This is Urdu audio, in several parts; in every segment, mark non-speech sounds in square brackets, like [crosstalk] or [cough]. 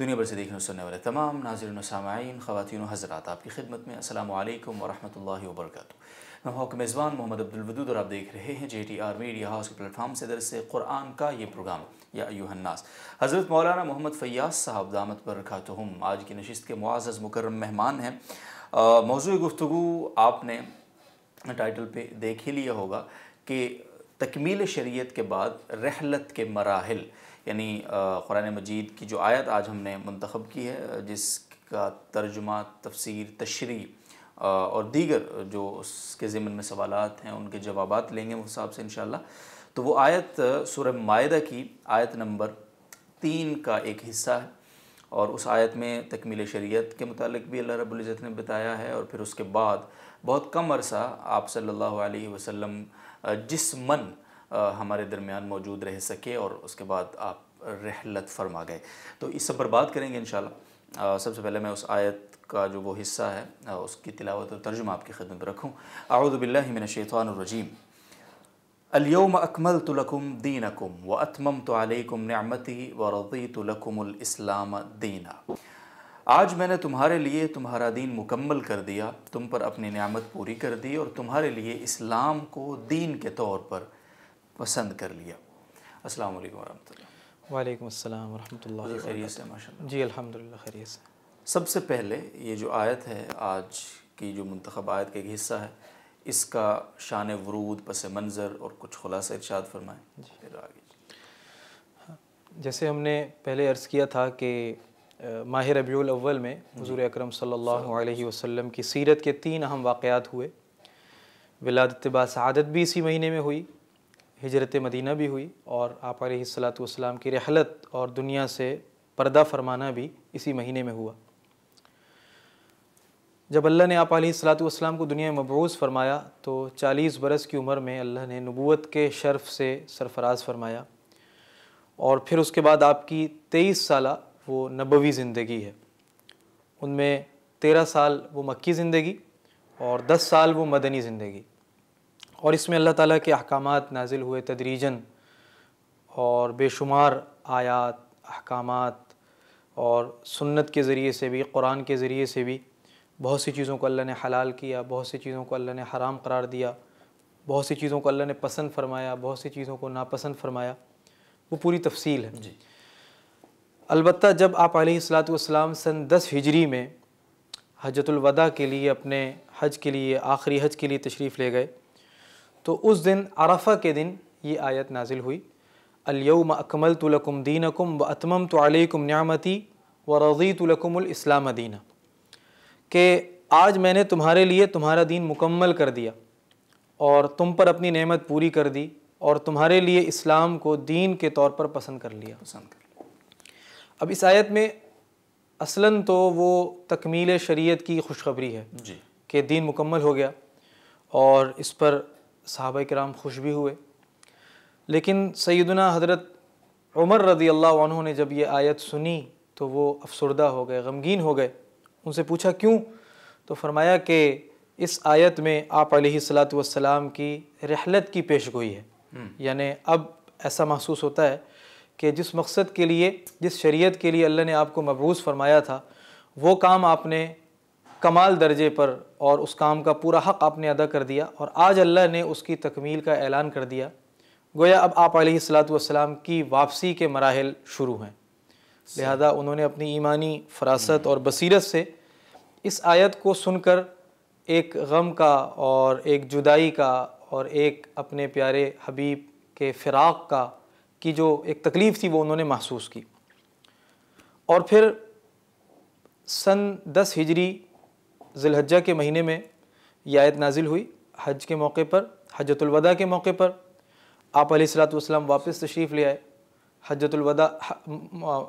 دنیا بھر سے دیکھنے سننے والے تمام ناظرین و سامعین خواتین و حضرات آپ کی خدمت میں السلام علیکم ورحمۃ اللہ وبرکاتہ میں ہوں میزبان محمد عبد اور آپ دیکھ رہے ہیں J T R media house کے پلیٹ فارم سے درس قرآن کا یہ پروگرام یا یو الناس حضرت مولانا محمد فیاض صاحب دامت پر رکھا تو ہم آج کی نشست کے معزز مکرم مہمان ہیں موضوع گفتگو آپ نے ٹائٹل پہ دیکھ ہی لیا ہوگا کہ تکمیل شریعت کے بعد رحلت کے مراحل یعنی قرآن مجید کی جو آیت آج ہم نے منتخب کی ہے جس کا ترجمہ تفسیر تشریح اور دیگر جو اس کے ضمن میں سوالات ہیں ان کے جوابات لیں گے وہ حساب سے انشاءاللہ تو وہ آیت سورہ معاہدہ کی آیت نمبر تین کا ایک حصہ ہے اور اس آیت میں تکمیل شریعت کے متعلق بھی اللہ رب العزت نے بتایا ہے اور پھر اس کے بعد بہت کم عرصہ آپ صلی اللہ علیہ وسلم جسمن ہمارے درمیان موجود رہ سکے اور اس کے بعد آپ رحلت فرما گئے تو اس سب پر بات کریں گے انشاءاللہ سب سے پہلے میں اس آیت کا جو وہ حصہ ہے اس کی تلاوت اور ترجمہ آپ کی خدمت رکھوں اعوذ باللہ من الشیطان الرجیم اليوم اکملت لکم دینکم واتممت و نعمتی و لکم الاسلام دینا آج میں نے تمہارے لیے تمہارا دین مکمل کر دیا تم پر اپنی نعمت پوری کر دی اور تمہارے لیے اسلام کو دین کے طور پر پسند کر لیا السلام علیکم ورحمۃ اللہ وعلیکم السلام ورحمۃ اللہ خیریت سے ماشاء اللہ جی الحمدللہ خیریت خرید سے سب سے پہلے یہ جو آیت ہے آج کی جو منتخب آیت کا ایک حصہ ہے اس کا شان ورود پس منظر اور کچھ خلاصہ ارشاد فرمائیں جی, جی۔ ہاں، جیسے ہم نے پہلے عرض کیا تھا کہ ماہ ربیع الاول میں جی۔ حضور اکرم صلی اللہ علیہ وسلم کی سیرت کے تین اہم واقعات ہوئے ولادت با سعادت بھی اسی مہینے میں ہوئی ہجرت مدینہ بھی ہوئی اور آپ علیہ السلام کی رحلت اور دنیا سے پردہ فرمانا بھی اسی مہینے میں ہوا جب اللہ نے آپ علیہ السلام والسلام کو دنیا میں مبعوث فرمایا تو چالیس برس کی عمر میں اللہ نے نبوت کے شرف سے سرفراز فرمایا اور پھر اس کے بعد آپ کی تیئیس سالہ وہ نبوی زندگی ہے ان میں تیرہ سال وہ مکی زندگی اور دس سال وہ مدنی زندگی اور اس میں اللہ تعالیٰ کے احکامات نازل ہوئے تدریجن اور بے شمار آیات احکامات اور سنت کے ذریعے سے بھی قرآن کے ذریعے سے بھی بہت سی چیزوں کو اللہ نے حلال کیا بہت سی چیزوں کو اللہ نے حرام قرار دیا بہت سی چیزوں کو اللہ نے پسند فرمایا بہت سی چیزوں کو ناپسند فرمایا وہ پوری تفصیل ہے جی۔ البتہ جب آپ علیہ السلاۃ والسلام سن دس ہجری میں حجت الوداع کے لیے اپنے حج کے لیے آخری حج کے لیے تشریف لے گئے تو اس دن عرفہ کے دن یہ آیت نازل ہوئی الیوم اکملت لکم دینکم و اتممت علیکم نعمتی و رضیت لکم الاسلام دینہ کہ آج میں نے تمہارے لیے تمہارا دین مکمل کر دیا اور تم پر اپنی نعمت پوری کر دی اور تمہارے لیے اسلام کو دین کے طور پر پسند کر لیا پسند اب اس آیت میں اصلاً تو وہ تکمیل شریعت کی خوشخبری ہے جی۔ کہ دین مکمل ہو گیا اور اس پر صحابہ کرام خوش بھی ہوئے لیکن سیدنا حضرت عمر رضی اللہ عنہ نے جب یہ آیت سنی تو وہ افسردہ ہو گئے غمگین ہو گئے ان سے پوچھا کیوں تو فرمایا کہ اس آیت میں آپ علیہ صلاۃ کی رحلت کی پیش گوئی ہے یعنی اب ایسا محسوس ہوتا ہے کہ جس مقصد کے لیے جس شریعت کے لیے اللہ نے آپ کو مبعوث فرمایا تھا وہ کام آپ نے کمال درجے پر اور اس کام کا پورا حق آپ نے ادا کر دیا اور آج اللہ نے اس کی تکمیل کا اعلان کر دیا گویا اب آپ علیہ السلاۃ والسلام کی واپسی کے مراحل شروع ہیں لہذا انہوں نے اپنی ایمانی فراست اور بصیرت سے اس آیت کو سن کر ایک غم کا اور ایک جدائی کا اور ایک اپنے پیارے حبیب کے فراق کا کی جو ایک تکلیف تھی وہ انہوں نے محسوس کی اور پھر سن دس ہجری ذی الحجہ کے مہینے میں یہ آیت نازل ہوئی حج کے موقع پر حجت الوداع کے موقع پر آپ علیہ السلام والسلام واپس تشریف لے آئے حجت الوداع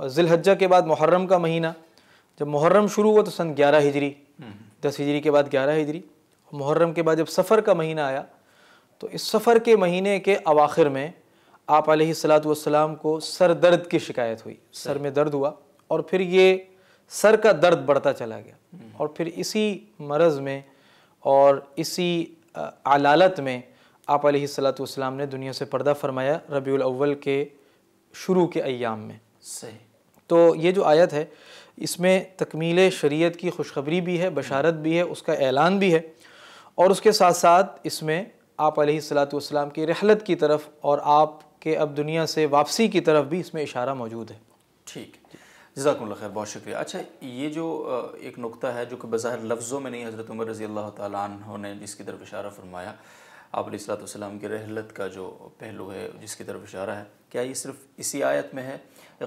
ذی الحجہ کے بعد محرم کا مہینہ جب محرم شروع ہوا تو سن گیارہ ہجری دس ہجری کے بعد گیارہ ہجری محرم کے بعد جب سفر کا مہینہ آیا تو اس سفر کے مہینے کے اواخر میں آپ علیہ السلام والسلام کو سر درد کی شکایت ہوئی سر میں درد ہوا اور پھر یہ سر کا درد بڑھتا چلا گیا اور پھر اسی مرض میں اور اسی علالت میں آپ علیہ السلام نے دنیا سے پردہ فرمایا ربی الاول کے شروع کے ایام میں صحیح تو یہ جو آیت ہے اس میں تکمیل شریعت کی خوشخبری بھی ہے بشارت بھی ہے اس کا اعلان بھی ہے اور اس کے ساتھ ساتھ اس میں آپ علیہ السلاۃ کی رحلت کی طرف اور آپ کے اب دنیا سے واپسی کی طرف بھی اس میں اشارہ موجود ہے ٹھیک ہے اللہ خیر بہت شکریہ اچھا یہ جو ایک نقطہ ہے جو کہ بظاہر لفظوں میں نہیں حضرت عمر رضی اللہ تعالیٰ عنہ نے جس کی طرف اشارہ فرمایا آپ علیہ الصلاۃ والسلام کی رحلت کا جو پہلو ہے جس کی طرف اشارہ ہے کیا یہ صرف اسی آیت میں ہے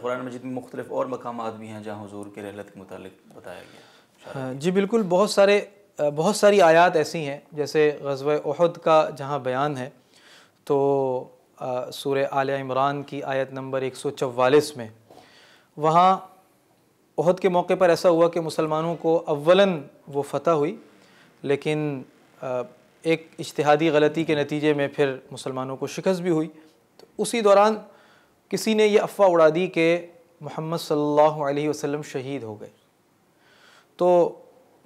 قرآن مجید میں مختلف اور مقامات بھی ہیں جہاں حضور کی رحلت کے متعلق بتایا گیا ہاں، جی بالکل بہت سارے بہت ساری آیات ایسی ہیں جیسے غزوہ احد کا جہاں بیان ہے تو سورہ آل عمران کی آیت نمبر ایک سو چوالیس میں وہاں عہد کے موقع پر ایسا ہوا کہ مسلمانوں کو اولاً وہ فتح ہوئی لیکن ایک اجتہادی غلطی کے نتیجے میں پھر مسلمانوں کو شکست بھی ہوئی تو اسی دوران کسی نے یہ افواہ اڑا دی کہ محمد صلی اللہ علیہ وسلم شہید ہو گئے تو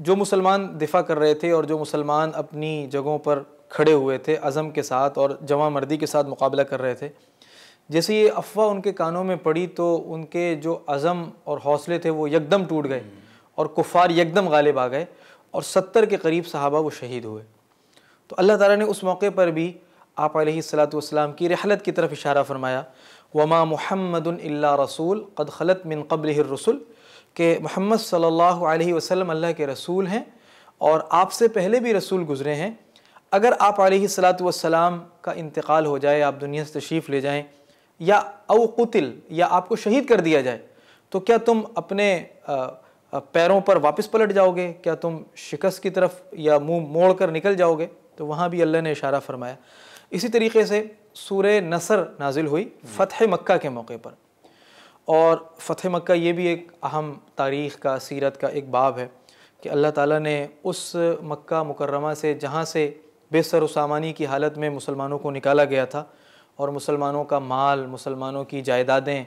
جو مسلمان دفاع کر رہے تھے اور جو مسلمان اپنی جگہوں پر کھڑے ہوئے تھے عظم کے ساتھ اور جمع مردی کے ساتھ مقابلہ کر رہے تھے جیسے یہ افواہ ان کے کانوں میں پڑی تو ان کے جو عزم اور حوصلے تھے وہ یکدم ٹوٹ گئے اور کفار یکدم غالب آ گئے اور ستر کے قریب صحابہ وہ شہید ہوئے تو اللہ تعالیٰ نے اس موقع پر بھی آپ علیہ السلاۃ والسلام کی رحلت کی طرف اشارہ فرمایا وما محمد اللہ رسول من قبل رسول کہ محمد صلی اللہ علیہ وسلم اللہ کے رسول ہیں اور آپ سے پہلے بھی رسول گزرے ہیں اگر آپ علیہ السلاۃ والسلام کا انتقال ہو جائے آپ دنیا سے تشریف لے جائیں یا او قتل یا آپ کو شہید کر دیا جائے تو کیا تم اپنے پیروں پر واپس پلٹ جاؤ گے کیا تم شکست کی طرف یا منہ موڑ کر نکل جاؤ گے تو وہاں بھی اللہ نے اشارہ فرمایا اسی طریقے سے سور نصر نازل ہوئی فتح مکہ کے موقع پر اور فتح مکہ یہ بھی ایک اہم تاریخ کا سیرت کا ایک باب ہے کہ اللہ تعالیٰ نے اس مکہ مکرمہ سے جہاں سے بے سر و سامانی کی حالت میں مسلمانوں کو نکالا گیا تھا اور مسلمانوں کا مال مسلمانوں کی جائیدادیں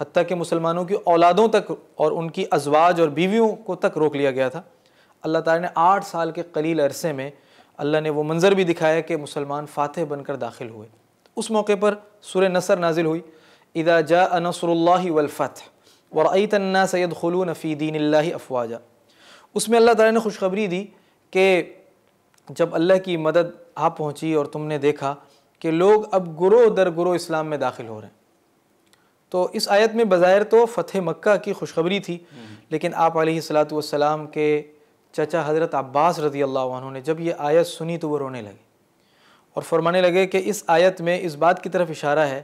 حتیٰ کہ مسلمانوں کی اولادوں تک اور ان کی ازواج اور بیویوں کو تک روک لیا گیا تھا اللہ تعالیٰ نے آٹھ سال کے قلیل عرصے میں اللہ نے وہ منظر بھی دکھایا کہ مسلمان فاتح بن کر داخل ہوئے اس موقع پر سورہ نصر نازل ہوئی اذا جاء نصر اللہ والفتح ورأیت الناس يدخلون فی دین اللہ افواجا اس میں اللہ تعالیٰ نے خوشخبری دی کہ جب اللہ کی مدد آ پہنچی اور تم نے دیکھا کہ لوگ اب گرو در گرو اسلام میں داخل ہو رہے ہیں تو اس آیت میں بظاہر تو فتح مکہ کی خوشخبری تھی لیکن آپ علیہ السلام کے چچا حضرت عباس رضی اللہ عنہ نے جب یہ آیت سنی تو وہ رونے لگے اور فرمانے لگے کہ اس آیت میں اس بات کی طرف اشارہ ہے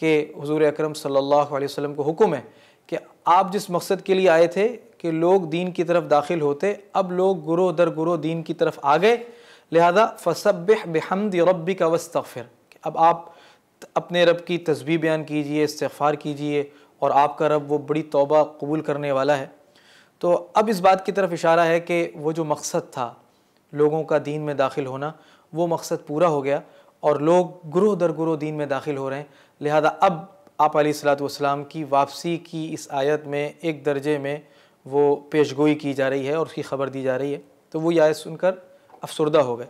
کہ حضور اکرم صلی اللہ علیہ وسلم کو حکم ہے کہ آپ جس مقصد کے لیے آئے تھے کہ لوگ دین کی طرف داخل ہوتے اب لوگ گروہ در گرو دین کی طرف آ گئے لہذا فَسَبِّحْ بحمد رَبِّكَ وَاسْتَغْفِرَ اب آپ اپنے رب کی تسبیح بیان کیجئے استغفار کیجئے اور آپ کا رب وہ بڑی توبہ قبول کرنے والا ہے تو اب اس بات کی طرف اشارہ ہے کہ وہ جو مقصد تھا لوگوں کا دین میں داخل ہونا وہ مقصد پورا ہو گیا اور لوگ گروہ در گروہ دین میں داخل ہو رہے ہیں لہذا اب آپ علیہ السلاۃ والسلام کی واپسی کی اس آیت میں ایک درجے میں وہ پیشگوئی کی جا رہی ہے اور اس کی خبر دی جا رہی ہے تو وہ یہ آیت سن کر افسردہ ہو گئے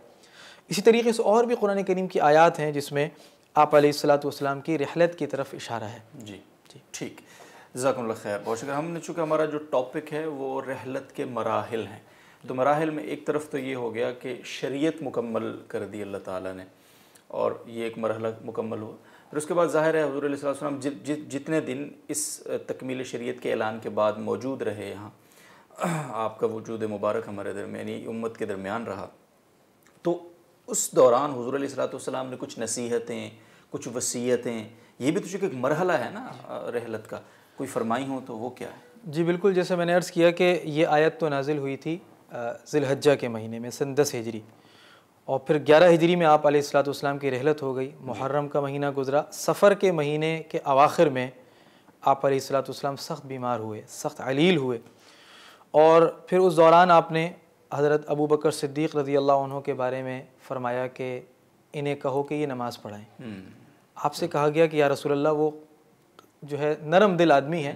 اسی طریقے سے اور بھی قرآن کریم کی آیات ہیں جس میں آپ علیہ السلاۃ والسلام کی رحلت کی طرف اشارہ ہے جی جی ٹھیک ذاکم خیر بہت شکریہ ہم نے چونکہ ہمارا جو ٹاپک ہے وہ رحلت کے مراحل ہیں تو مراحل میں ایک طرف تو یہ ہو گیا کہ شریعت مکمل کر دی اللہ تعالیٰ نے اور یہ ایک مرحلہ مکمل ہوا پھر اس کے بعد ظاہر ہے حضور علیہ السلام جتنے دن اس تکمیل شریعت کے اعلان کے بعد موجود رہے یہاں [clears throat] آپ کا وجود مبارک ہمارے درمیانی یعنی امت کے درمیان رہا تو اس دوران حضور علیہ السلات والسلام نے کچھ نصیحتیں کچھ وصیتیں یہ بھی تو چونکہ ایک مرحلہ ہے نا رحلت کا کوئی فرمائی ہوں تو وہ کیا ہے جی بالکل جیسے میں نے عرض کیا کہ یہ آیت تو نازل ہوئی تھی ذی الحجہ کے مہینے میں سن دس ہجری اور پھر گیارہ ہجری میں آپ علیہ السلاۃ والسلام السلام کی رحلت ہو گئی جی۔ محرم کا مہینہ گزرا سفر کے مہینے کے اواخر میں آپ علیہ السلاۃ والسلام سخت بیمار ہوئے سخت علیل ہوئے اور پھر اس دوران آپ نے حضرت ابو بکر صدیق رضی اللہ عنہ کے بارے میں فرمایا کہ انہیں کہو کہ یہ نماز پڑھائیں آپ سے کہا گیا کہ یا رسول اللہ وہ جو ہے نرم دل آدمی ہے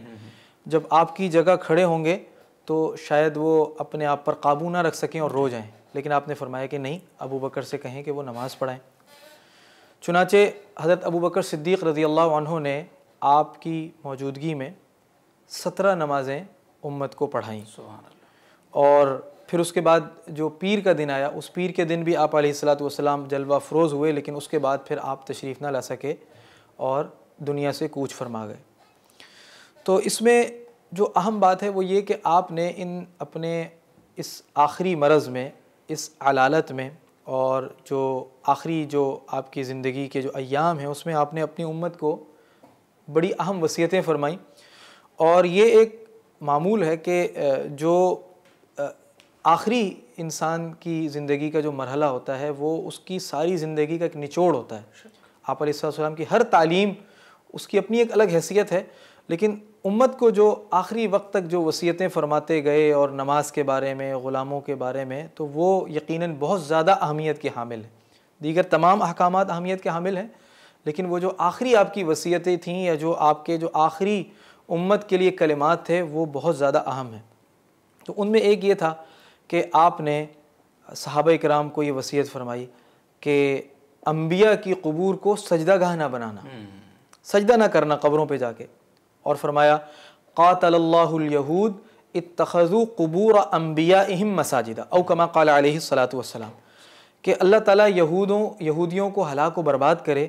جب آپ کی جگہ کھڑے ہوں گے تو شاید وہ اپنے آپ پر قابو نہ رکھ سکیں اور رو جائیں لیکن آپ نے فرمایا کہ نہیں ابو بکر سے کہیں کہ وہ نماز پڑھائیں چنانچہ حضرت ابو بکر صدیق رضی اللہ عنہ نے آپ کی موجودگی میں سترہ نمازیں امت کو پڑھائیں اور پھر اس کے بعد جو پیر کا دن آیا اس پیر کے دن بھی آپ علیہ السلاۃ والسلام جلوہ فروز ہوئے لیکن اس کے بعد پھر آپ تشریف نہ لا سکے اور دنیا سے کوچ فرما گئے تو اس میں جو اہم بات ہے وہ یہ کہ آپ نے ان اپنے اس آخری مرض میں اس علالت میں اور جو آخری جو آپ کی زندگی کے جو ایام ہیں اس میں آپ نے اپنی امت کو بڑی اہم وصیتیں فرمائیں اور یہ ایک معمول ہے کہ جو آخری انسان کی زندگی کا جو مرحلہ ہوتا ہے وہ اس کی ساری زندگی کا ایک نچوڑ ہوتا ہے آپ علیہ السلام کی ہر تعلیم اس کی اپنی ایک الگ حیثیت ہے لیکن امت کو جو آخری وقت تک جو وصیتیں فرماتے گئے اور نماز کے بارے میں غلاموں کے بارے میں تو وہ یقیناً بہت زیادہ اہمیت کے حامل ہیں دیگر تمام احکامات اہمیت کے حامل ہیں لیکن وہ جو آخری آپ کی وصیتیں تھیں یا جو آپ کے جو آخری امت کے لیے کلمات تھے وہ بہت زیادہ اہم ہیں تو ان میں ایک یہ تھا کہ آپ نے صحابہ اکرام کو یہ وصیت فرمائی کہ انبیاء کی قبور کو سجدہ گاہ نہ بنانا سجدہ نہ کرنا قبروں پہ جا کے اور فرمایا قاتل اللہ الیہود اتخذوا قبور اور مساجدہ او کما قال علیہ الصلاة والسلام کہ اللہ تعالیٰ یہودوں یہودیوں کو ہلاک و برباد کرے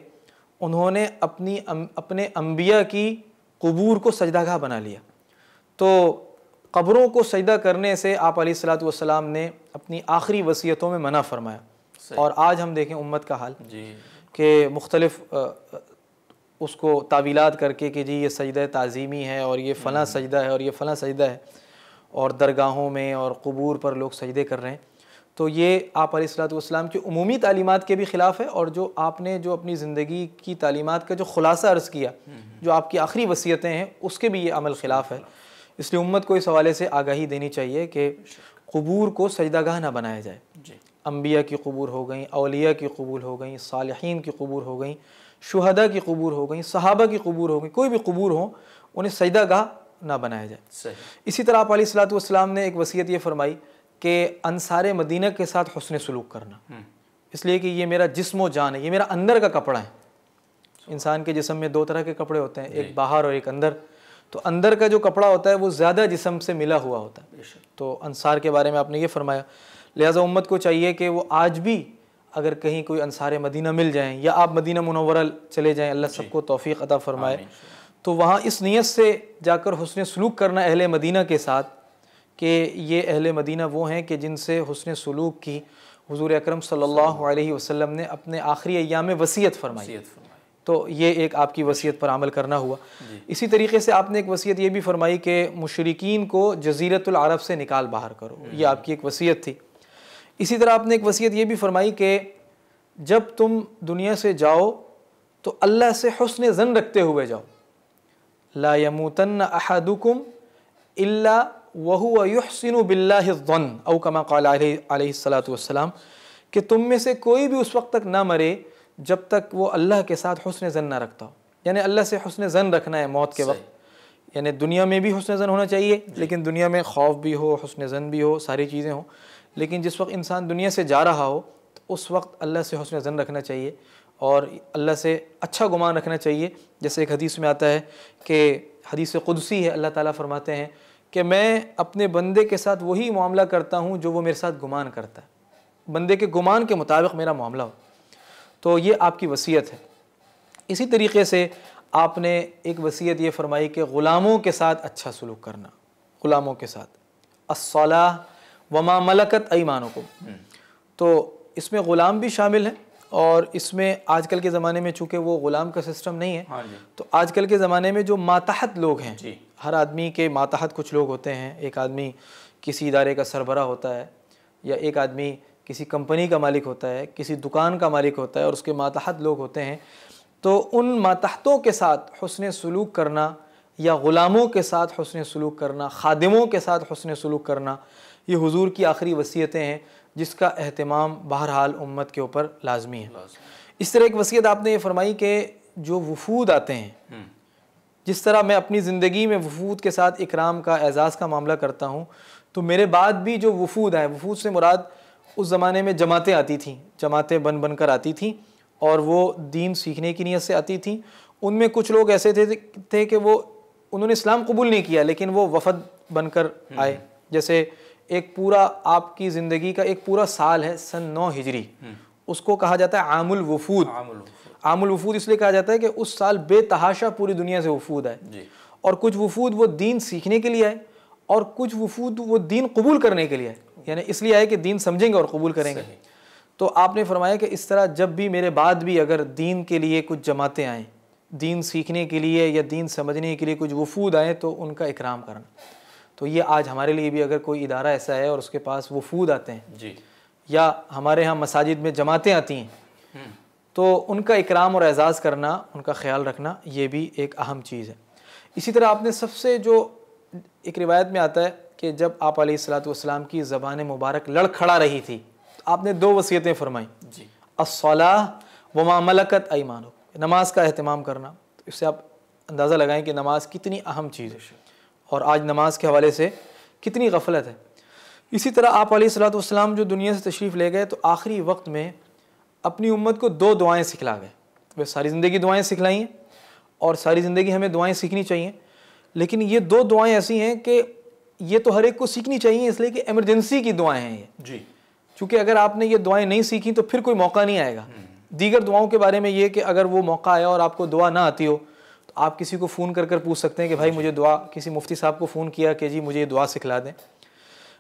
انہوں نے اپنی اپنے انبیاء کی قبور کو سجدہ گاہ بنا لیا تو قبروں کو سجدہ کرنے سے آپ علیہ السلاۃ والسلام نے اپنی آخری وصیتوں میں منع فرمایا اور آج ہم دیکھیں امت کا حال جی کہ مختلف اس کو تعویلات کر کے کہ جی یہ سجدہ تعظیمی ہے اور یہ فلاں سجدہ ہے اور یہ فلاں سجدہ ہے اور درگاہوں میں اور قبور پر لوگ سجدے کر رہے ہیں تو یہ آپ علیہ السلاۃ والسلام کی عمومی تعلیمات کے بھی خلاف ہے اور جو آپ نے جو اپنی زندگی کی تعلیمات کا جو خلاصہ عرض کیا جو آپ کی آخری وصیتیں ہیں اس کے بھی یہ عمل خلاف ہے اس لیے امت کو اس حوالے سے آگاہی دینی چاہیے کہ قبور کو سجدہ گاہ نہ بنایا جائے جی۔ انبیاء کی قبور ہو گئیں اولیاء کی قبول ہو گئیں صالحین کی قبور ہو گئیں شہدہ کی قبور ہو گئیں صحابہ کی قبور ہو گئیں کوئی بھی قبور ہوں انہیں سجدہ گاہ نہ بنایا جائے اسی طرح آپ علیہ السلاۃ والسلام نے ایک وصیت یہ فرمائی کہ انصار مدینہ کے ساتھ حسن سلوک کرنا اس لیے کہ یہ میرا جسم و جان ہے یہ میرا اندر کا کپڑا ہے انسان کے جسم میں دو طرح کے کپڑے ہوتے ہیں ایک جی۔ باہر اور ایک اندر تو اندر کا جو کپڑا ہوتا ہے وہ زیادہ جسم سے ملا ہوا ہوتا ہے تو انصار کے بارے میں آپ نے یہ فرمایا لہٰذا امت کو چاہیے کہ وہ آج بھی اگر کہیں کوئی انصار مدینہ مل جائیں یا آپ مدینہ منورہ چلے جائیں اللہ سب جی۔ کو توفیق عطا فرمائے تو وہاں اس نیت سے جا کر حسن سلوک کرنا اہل مدینہ کے ساتھ کہ یہ اہل مدینہ وہ ہیں کہ جن سے حسن سلوک کی حضور اکرم صلی اللہ علیہ وسلم نے اپنے آخری ایام وصیت فرمائی تو یہ ایک آپ کی وصیت پر عمل کرنا ہوا جی۔ اسی طریقے سے آپ نے ایک وصیت یہ بھی فرمائی کہ مشرقین کو جزیرت العرب سے نکال باہر کرو یہ جی۔ آپ کی ایک وصیت تھی اسی طرح آپ نے ایک وصیت یہ بھی فرمائی کہ جب تم دنیا سے جاؤ تو اللہ سے حسن زن رکھتے ہوئے جاؤ لا يموتن احدكم الا يحسن الظن او اللہ قال علیہ السلام کہ تم میں سے کوئی بھی اس وقت تک نہ مرے جب تک وہ اللہ کے ساتھ حسن زن نہ رکھتا ہو یعنی اللہ سے حسن زن رکھنا ہے موت کے وقت یعنی دنیا میں بھی حسن زن ہونا چاہیے جی۔ لیکن دنیا میں خوف بھی ہو حسن زن بھی ہو ساری چیزیں ہوں لیکن جس وقت انسان دنیا سے جا رہا ہو تو اس وقت اللہ سے حسن زن رکھنا چاہیے اور اللہ سے اچھا گمان رکھنا چاہیے جیسے ایک حدیث میں آتا ہے کہ حدیث قدسی ہے اللہ تعالیٰ فرماتے ہیں کہ میں اپنے بندے کے ساتھ وہی معاملہ کرتا ہوں جو وہ میرے ساتھ گمان کرتا ہے بندے کے گمان کے مطابق میرا معاملہ ہو تو یہ آپ کی وصیت ہے اسی طریقے سے آپ نے ایک وصیت یہ فرمائی کہ غلاموں کے ساتھ اچھا سلوک کرنا غلاموں کے ساتھ الصلاح وما ملکت ایمانوں کو تو اس میں غلام بھی شامل ہے اور اس میں آج کل کے زمانے میں چونکہ وہ غلام کا سسٹم نہیں ہے ہاں جی۔ تو آج کل کے زمانے میں جو ماتحت لوگ ہیں جی۔ ہر آدمی کے ماتحت کچھ لوگ ہوتے ہیں ایک آدمی کسی ادارے کا سربراہ ہوتا ہے یا ایک آدمی کسی کمپنی کا مالک ہوتا ہے کسی دکان کا مالک ہوتا ہے اور اس کے ماتحت لوگ ہوتے ہیں تو ان ماتحتوں کے ساتھ حسن سلوک کرنا یا غلاموں کے ساتھ حسن سلوک کرنا خادموں کے ساتھ حسن سلوک کرنا یہ حضور کی آخری وصیتیں ہیں جس کا اہتمام بہرحال امت کے اوپر لازمی ہے اس طرح ایک وصیت آپ نے یہ فرمائی کہ جو وفود آتے ہیں جس طرح میں اپنی زندگی میں وفود کے ساتھ اکرام کا اعزاز کا معاملہ کرتا ہوں تو میرے بعد بھی جو وفود آئے وفود سے مراد اس زمانے میں جماعتیں آتی تھیں جماعتیں بن بن کر آتی تھیں اور وہ دین سیکھنے کی نیت سے آتی تھیں ان میں کچھ لوگ ایسے تھے تھے کہ وہ انہوں نے اسلام قبول نہیں کیا لیکن وہ وفد بن کر آئے جیسے ایک پورا آپ کی زندگی کا ایک پورا سال ہے سن نو ہجری اس کو کہا جاتا ہے عام الوفود عام الوفود اس لیے کہا جاتا ہے کہ اس سال بے تحاشا پوری دنیا سے وفود ہے جی۔ اور کچھ وفود وہ دین سیکھنے کے لیے آئے اور کچھ وفود وہ دین قبول کرنے کے لیے آئے یعنی اس لیے آئے کہ دین سمجھیں گے اور قبول کریں گے تو آپ نے فرمایا کہ اس طرح جب بھی میرے بعد بھی اگر دین کے لیے کچھ جماعتیں آئیں دین سیکھنے کے لیے یا دین سمجھنے کے لیے کچھ وفود آئیں تو ان کا اکرام کرنا تو یہ آج ہمارے لیے بھی اگر کوئی ادارہ ایسا ہے اور اس کے پاس وفود آتے ہیں جی یا ہمارے ہاں مساجد میں جماعتیں آتی ہیں تو ان کا اکرام اور اعزاز کرنا ان کا خیال رکھنا یہ بھی ایک اہم چیز ہے اسی طرح آپ نے سب سے جو ایک روایت میں آتا ہے کہ جب آپ علیہ السلاۃ والسلام السلام کی زبان مبارک لڑ کھڑا رہی تھی آپ نے دو وصیتیں فرمائیں جی الصلاح و ملکت ایمانو نماز کا اہتمام کرنا تو اس سے آپ اندازہ لگائیں کہ نماز کتنی اہم چیز ہے اور آج نماز کے حوالے سے کتنی غفلت ہے اسی طرح آپ علیہ والسلام جو دنیا سے تشریف لے گئے تو آخری وقت میں اپنی امت کو دو دعائیں سکھلا گئے وہ ساری زندگی دعائیں سکھلائیں اور ساری زندگی ہمیں دعائیں سیکھنی چاہیے لیکن یہ دو دعائیں ایسی ہیں کہ یہ تو ہر ایک کو سیکھنی چاہیے اس لیے کہ ایمرجنسی کی دعائیں ہیں یہ جی چونکہ اگر آپ نے یہ دعائیں نہیں سیکھیں تو پھر کوئی موقع نہیں آئے گا دیگر دعاؤں کے بارے میں یہ کہ اگر وہ موقع آیا اور آپ کو دعا نہ آتی ہو تو آپ کسی کو فون کر کر پوچھ سکتے ہیں کہ بھائی جی۔ مجھے دعا کسی مفتی صاحب کو فون کیا کہ جی مجھے یہ دعا سکھلا دیں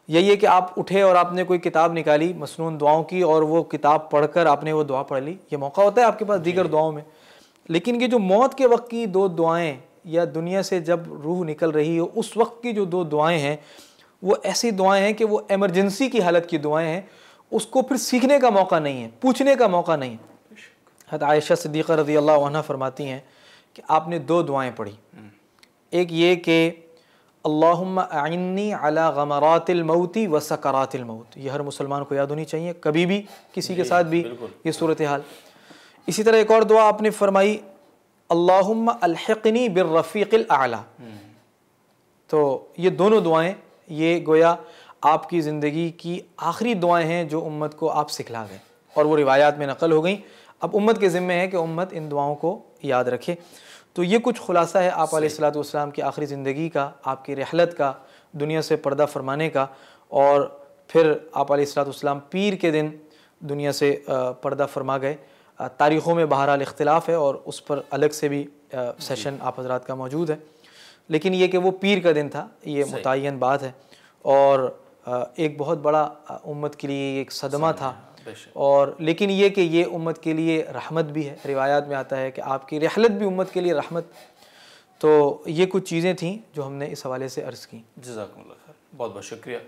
یا یہ کہ آپ اٹھے اور آپ نے کوئی کتاب نکالی مصنون دعاؤں کی اور وہ کتاب پڑھ کر آپ نے وہ دعا پڑھ لی یہ موقع ہوتا ہے آپ کے پاس جی۔ دیگر دعاؤں میں لیکن یہ جو موت کے وقت کی دو دعائیں یا دنیا سے جب روح نکل رہی ہو اس وقت کی جو دو دعائیں ہیں وہ ایسی دعائیں ہیں کہ وہ ایمرجنسی کی حالت کی دعائیں ہیں اس کو پھر سیکھنے کا موقع نہیں ہے پوچھنے کا موقع نہیں حد عائشہ صدیقہ رضی اللہ عنہ فرماتی ہیں کہ آپ نے دو دعائیں پڑھی ایک یہ کہ اللہم اعنی علی غمرات الموت و سکرات الموت یہ ہر مسلمان کو یاد ہونی چاہیے کبھی بھی کسی کے جی، ساتھ بھی یہ صورتحال اسی طرح ایک اور دعا آپ نے فرمائی اللہم الحقنی بالرفیق الاعلی تو یہ دونوں دعائیں یہ گویا آپ کی زندگی کی آخری دعائیں ہیں جو امت کو آپ سکھلا گئے اور وہ روایات میں نقل ہو گئیں اب امت کے ذمہ ہے کہ امت ان دعاؤں کو یاد رکھے تو یہ کچھ خلاصہ ہے آپ علیہ السلاۃ والسلام کی آخری زندگی کا آپ کی رحلت کا دنیا سے پردہ فرمانے کا اور پھر آپ علیہ السلاۃ والسلام پیر کے دن دنیا سے پردہ فرما گئے تاریخوں میں بہرحال اختلاف ہے اور اس پر الگ سے بھی سیشن جی۔ آپ حضرات کا موجود ہے لیکن یہ کہ وہ پیر کا دن تھا یہ متعین بات ہے اور ایک بہت بڑا امت کے لیے ایک صدمہ تھا اور لیکن یہ کہ یہ امت کے لیے رحمت بھی ہے روایات میں آتا ہے کہ آپ کی رحلت بھی امت کے لیے رحمت تو یہ کچھ چیزیں تھیں جو ہم نے اس حوالے سے عرض کیں جزاکم اللہ خیر بہت بہت شکریہ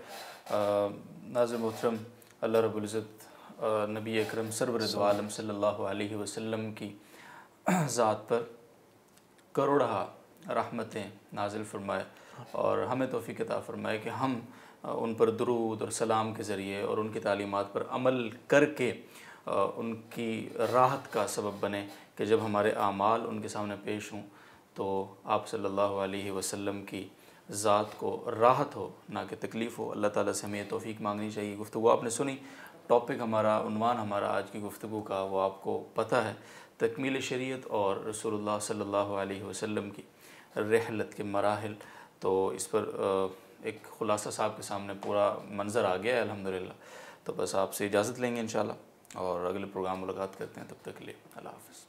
ناظر محترم اللہ رب العزت نبی اکرم سرب رضو عالم صلی اللہ علیہ وسلم کی ذات پر کروڑہ رحمتیں نازل فرمائے اور ہمیں توفیق فرمائے کہ ہم ان پر درود اور سلام کے ذریعے اور ان کی تعلیمات پر عمل کر کے ان کی راحت کا سبب بنے کہ جب ہمارے اعمال ان کے سامنے پیش ہوں تو آپ صلی اللہ علیہ وسلم کی ذات کو راحت ہو نہ کہ تکلیف ہو اللہ تعالیٰ سے ہمیں یہ توفیق مانگنی چاہیے گفتگو آپ نے سنی ٹاپک ہمارا عنوان ہمارا آج کی گفتگو کا وہ آپ کو پتہ ہے تکمیل شریعت اور رسول اللہ صلی اللہ علیہ وسلم کی رحلت کے مراحل تو اس پر ایک خلاصہ صاحب کے سامنے پورا منظر آ گیا ہے الحمدللہ تو بس آپ سے اجازت لیں گے انشاءاللہ اور اگلے پروگرام ملاقات کرتے ہیں تب تک لیے اللہ حافظ